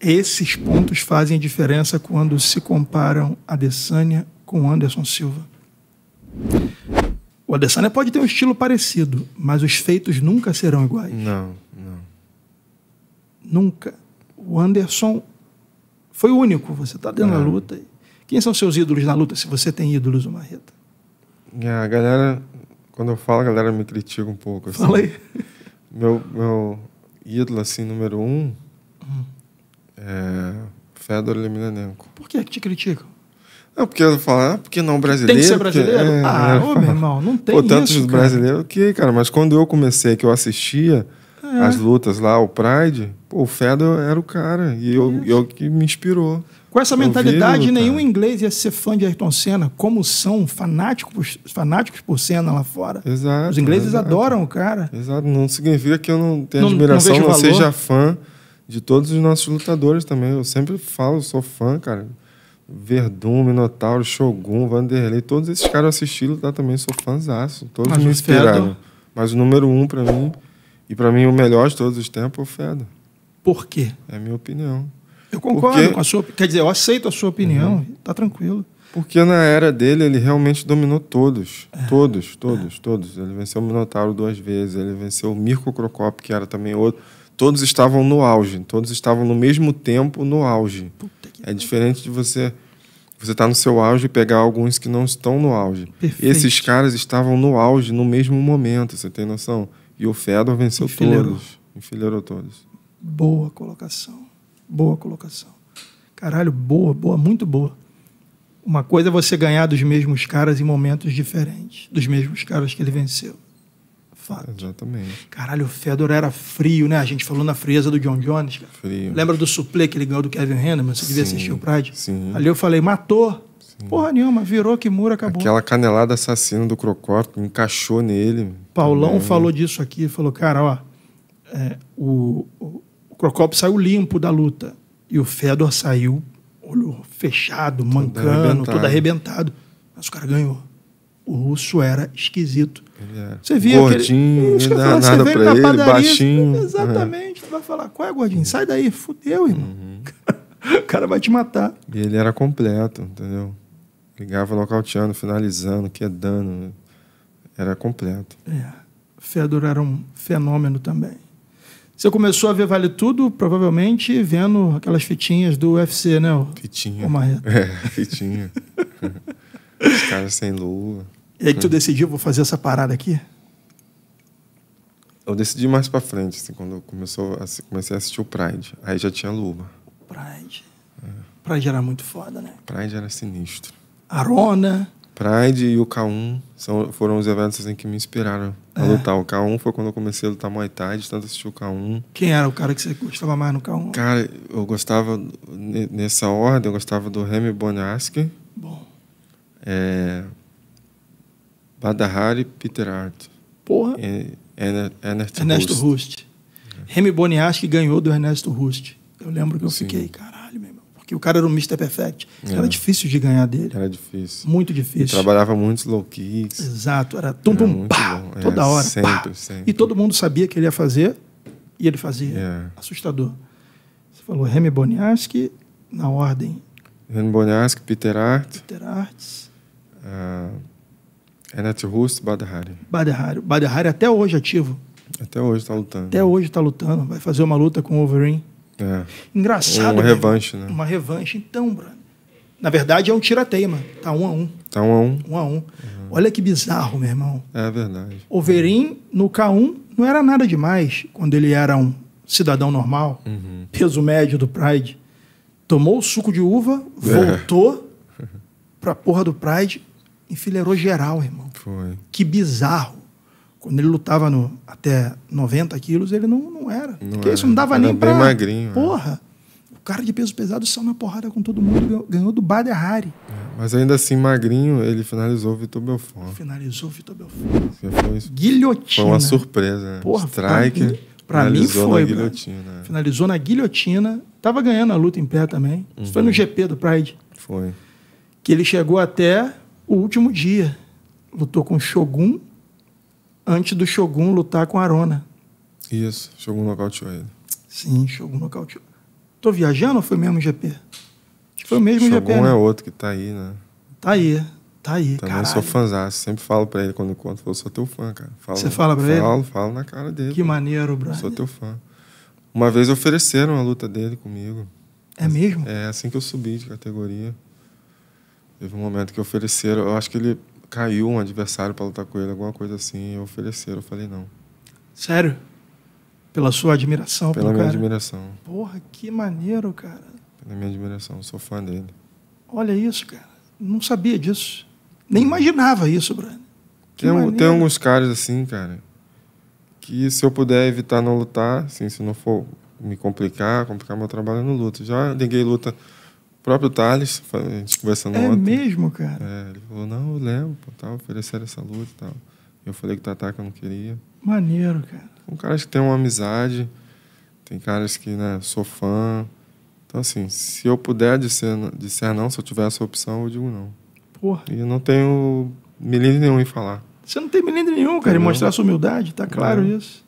Esses pontos fazem a diferença quando se comparam Adesanya com Anderson Silva. O Adesanya pode ter um estilo parecido, mas os feitos nunca serão iguais. Não, não. Nunca. O Anderson foi o único. Você está dentro da é. luta. Quem são seus ídolos na luta, se você tem ídolos, o Marreta? É, a galera, quando eu falo, a galera me critica um pouco. Assim. Fala aí. Meu, meu ídolo, assim, número um é, Fedor Emelianenko. Por que te criticam? Não, porque eu falo, ah, porque não brasileiro? É tem que ser brasileiro? Porque, é, ah, é. ô, meu irmão, não tem Pô, tanto isso, brasileiro que, cara, mas quando eu comecei, que eu assistia é. as lutas lá, o Pride, pô, o Fedor era o cara. E eu, é eu que me inspirou. Com essa eu mentalidade, vi, nenhum inglês ia ser fã de Ayrton Senna, como são fanáticos, fanáticos por Senna lá fora. Exato. Os ingleses exato. adoram o cara. Exato, não significa que eu não tenha não, admiração, não, não seja fã de todos os nossos lutadores também. Eu sempre falo, sou fã, cara. Verdun, Minotauro, Shogun, Vanderlei, todos esses caras eu assisti também, sou fãzaço. Todos Mas me inspiraram. Mas o número um para mim, e para mim o melhor de todos os tempos, é o Fedor. Por quê? É a minha opinião. Eu concordo Porque... com a sua Quer dizer, eu aceito a sua uhum. opinião, uhum. tá tranquilo. Porque na era dele, ele realmente dominou todos. É. Todos, todos, é. todos. Ele venceu o Minotauro duas vezes, ele venceu o Mirko Krokop, que era também outro todos estavam no auge, todos estavam no mesmo tempo no auge. é diferente de você você estar tá no seu auge e pegar alguns que não estão no auge. Perfeito. Esses caras estavam no auge no mesmo momento, você tem noção? E o Fedor venceu Enfileirou. todos. Enfileirou todos. Boa colocação. Boa colocação. Caralho, boa, boa, muito boa. Uma coisa é você ganhar dos mesmos caras em momentos diferentes, dos mesmos caras que ele venceu fato. Exatamente. Caralho, o Fedor era frio, né? A gente falou na frieza do John Jones. Cara. Frio. Lembra do suplê que ele ganhou do Kevin Henneman? Você devia sim, assistir o Pride. Sim. Ali eu falei, matou. Sim. Porra nenhuma, virou que muro, acabou. Aquela canelada assassina do Crocópio encaixou nele. Paulão também. falou disso aqui, falou, cara, ó, é, o, o, saiu limpo da luta. E o Fedor saiu olho fechado, mancando, todo arrebentado. Mas o cara ganhou o russo era esquisito. É. Você via gordinho, aquele... não falar, nada para ele, padaria, baixinho. Né? Exatamente. Uhum. Vai falar, qual é, gordinho? Sai daí. Fudeu, irmão. Uhum. o cara vai te matar. E ele era completo, entendeu? Ligava nocauteando, finalizando, quedando. Né? Era completo. É. Fedor era um fenômeno também. Você começou a ver Vale Tudo, provavelmente, vendo aquelas fitinhas do UFC, né? Fitinha. Uma é, fitinha. Os caras sem lua. E aí que tu hum. decidiu, vou fazer essa parada aqui? Eu decidi mais pra frente, assim, quando começou a, comecei a assistir o Pride. Aí já tinha Luma. Pride. É. Pride era muito foda, né? Pride era sinistro. Arona. Pride e o K1 são, foram os eventos assim, que me inspiraram a é. lutar. O K1 foi quando eu comecei a lutar Muay Thai, de tanto assistir o K1. Quem era o cara que você gostava mais no K1? Cara, eu gostava, nessa ordem, eu gostava do Remy Bonasque. Bom. É, Badahari Peterard. Porra. E, é, Ener, é, é Ernesto, Ernesto Rust. Remy Boniaski ganhou do Ernesto Rust. Eu lembro que eu Sim. fiquei, caralho, meu irmão. Porque o cara era um Mr. Perfect. É. Era difícil de ganhar dele. Era difícil. Muito difícil. Ele trabalhava muitos low kicks. Exato. Era tum, era pá, bom. toda é, hora. Sempre, pá. sempre. E todo mundo sabia que ele ia fazer e ele fazia. É. Assustador. Você falou Remy Boniaski na ordem. Remy Boniaski, Peter Art. Peter Arts. Uh... É Netroost, Badahari. Badahari. Badahari até hoje ativo. Até hoje está lutando. Até né? hoje está lutando. Vai fazer uma luta com o Wolverine. É. Engraçado. Uma né? revanche, né? Uma revanche. Então, mano. Na verdade, é um tirateima. Tá um a um. Tá um a um. Um a um. Uhum. Olha que bizarro, meu irmão. É verdade. Overin, no K1, não era nada demais quando ele era um cidadão normal, uhum. peso médio do Pride. Tomou o suco de uva, é. voltou é. pra porra do Pride, enfileirou geral, irmão. Foi. Que bizarro. Quando ele lutava no, até 90 quilos, ele não, não era. Não porque era. isso não dava era nem para. magrinho. Né? Porra. É. O cara de peso pesado saiu na porrada com todo mundo, ganhou, ganhou do Bader Hari. É, mas ainda assim, magrinho, ele finalizou o Vitor Belfort. Finalizou o Vitor Belfort. Foi, guilhotina. Foi uma surpresa, né? Porra, Striker. Pra mim foi. Na guilhotina. Né? Finalizou na guilhotina. Tava ganhando a luta em pé também. Uhum. foi no uhum. GP do Pride. Foi. Que ele chegou até o último dia. Lutou com Shogun antes do Shogun lutar com Arona. Isso, Shogun nocauteou ele. Sim, Shogun nocauteou. Tô viajando ou foi mesmo GP? Foi o mesmo Shogun GP. Né? Shogun é né? outro que tá aí, né? Tá aí, tá aí, Também caralho. sou fãzão, sempre falo pra ele quando conto, eu sou teu fã, cara. Falo, Você fala pra falo, ele? Falo, falo na cara dele. Que maneiro, brother. Sou teu fã. Uma vez ofereceram a luta dele comigo. É mesmo? É, assim que eu subi de categoria. Teve um momento que ofereceram, eu acho que ele caiu um adversário para lutar com ele, alguma coisa assim, e ofereceram, eu falei não. Sério? Pela sua admiração Pela minha cara? admiração. Porra, que maneiro, cara. Pela minha admiração, sou fã dele. Olha isso, cara. Não sabia disso. Nem imaginava isso, Bruno. Tem, tem alguns caras assim, cara, que se eu puder evitar não lutar, assim, se não for me complicar, complicar meu trabalho, eu não luto. Já liguei luta o próprio Thales, a gente conversando é ontem. É mesmo, cara? É, ele falou, não, eu levo, pô, tal, ofereceram essa luta e tal. Eu falei que o Tatá que eu não queria. Maneiro, cara. Com caras que têm uma amizade, tem caras que, né, sou fã. Então, assim, se eu puder disser, disser não, se eu tiver essa opção, eu digo não. Porra. E eu não tenho milímetro nenhum em falar. Você não tem milímetro nenhum, cara, em mostrar sua humildade, tá claro é. isso.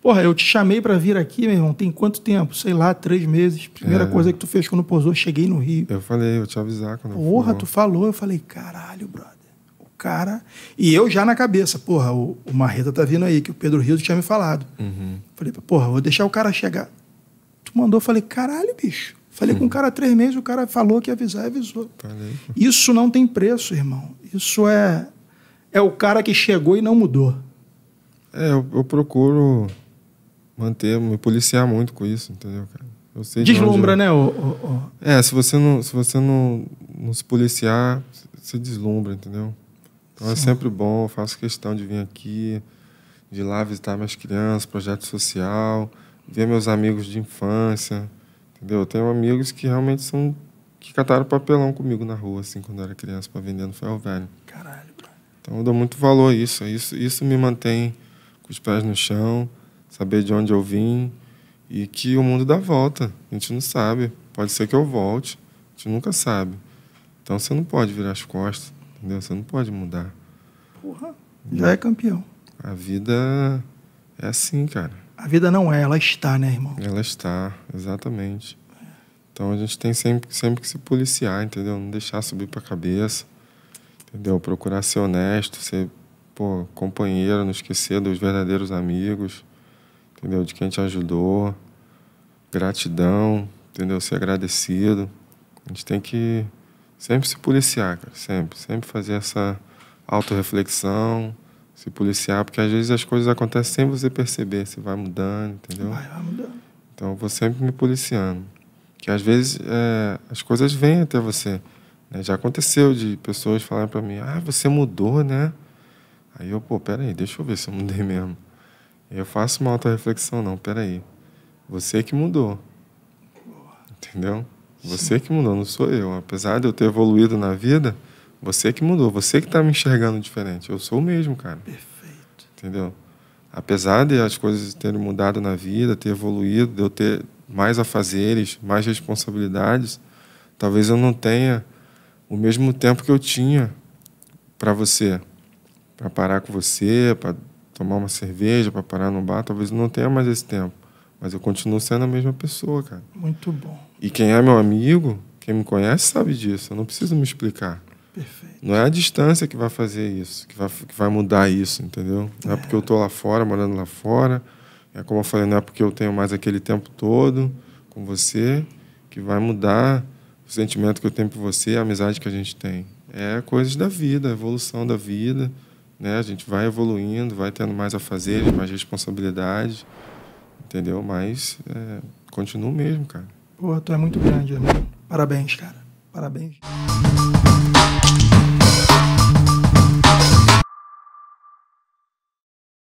Porra, eu te chamei para vir aqui, meu irmão, tem quanto tempo? Sei lá, três meses. Primeira é. coisa que tu fez quando pousou, cheguei no Rio. Eu falei, eu te avisar quando Porra, tu falou. Eu falei, caralho, brother. O cara. E eu já na cabeça, porra, o, o Marreta tá vindo aí, que o Pedro Rios tinha me falado. Uhum. Falei, porra, vou deixar o cara chegar. Tu mandou, eu falei, caralho, bicho. Falei uhum. com o uhum. cara há três meses, o cara falou que ia avisar e avisou. Falei. Isso não tem preço, irmão. Isso é, é o cara que chegou e não mudou. É, eu, eu procuro manter, me policiar muito com isso, entendeu, cara? Deslumbra, de né? O, o, o, É, se você, não, se você não, não se policiar, você deslumbra, entendeu? Então é Sim. é sempre bom, eu faço questão de vir aqui, de lá visitar minhas crianças, projeto social, ver meus amigos de infância, entendeu? Eu tenho amigos que realmente são. que cataram papelão comigo na rua, assim, quando eu era criança, para vender no ferro velho. Caralho, cara. Então eu dou muito valor a isso. Isso, isso me mantém com os pés no chão saber de onde eu vim e que o mundo dá volta. A gente não sabe. Pode ser que eu volte, a gente nunca sabe. Então você não pode virar as costas, entendeu? Você não pode mudar. Porra, já é campeão. A vida é assim, cara. A vida não é, ela está, né, irmão? Ela está, exatamente. Então a gente tem sempre, sempre que se policiar, entendeu? Não deixar subir para a cabeça, entendeu? Procurar ser honesto, ser pô, companheiro, não esquecer dos verdadeiros amigos entendeu? De quem te ajudou, gratidão, entendeu? Ser agradecido. A gente tem que sempre se policiar, cara, sempre, sempre fazer essa autorreflexão, se policiar, porque às vezes as coisas acontecem sem você perceber, você vai mudando, entendeu? Vai, vai mudando. Então eu vou sempre me policiando. Que às vezes é, as coisas vêm até você. Né? Já aconteceu de pessoas falarem para mim, ah, você mudou, né? Aí eu, pô, peraí, deixa eu ver se eu mudei mesmo. Eu faço uma auto-reflexão, não, peraí. Você é que mudou. Entendeu? Você que mudou, não sou eu. Apesar de eu ter evoluído na vida, você é que mudou, você que está me enxergando diferente. Eu sou o mesmo, cara. Perfeito. Entendeu? Apesar de as coisas terem mudado na vida, ter evoluído, de eu ter mais afazeres, mais responsabilidades, talvez eu não tenha o mesmo tempo que eu tinha para você, para parar com você, para tomar uma cerveja, para parar no bar, talvez não tenha mais esse tempo. Mas eu continuo sendo a mesma pessoa, cara. Muito bom. E quem é meu amigo, quem me conhece, sabe disso. Eu não preciso me explicar. Perfeito. Não é a distância que vai fazer isso, que vai, que vai mudar isso, entendeu? Não é, é porque eu estou lá fora, morando lá fora. É como eu falei, não é porque eu tenho mais aquele tempo todo com você que vai mudar o sentimento que eu tenho por você, a amizade que a gente tem. É coisas da vida, a evolução da vida né? A gente vai evoluindo, vai tendo mais a fazer, mais responsabilidade, entendeu? Mas é, continua mesmo, cara. Pô, tu é muito grande, irmão. Parabéns, cara. Parabéns.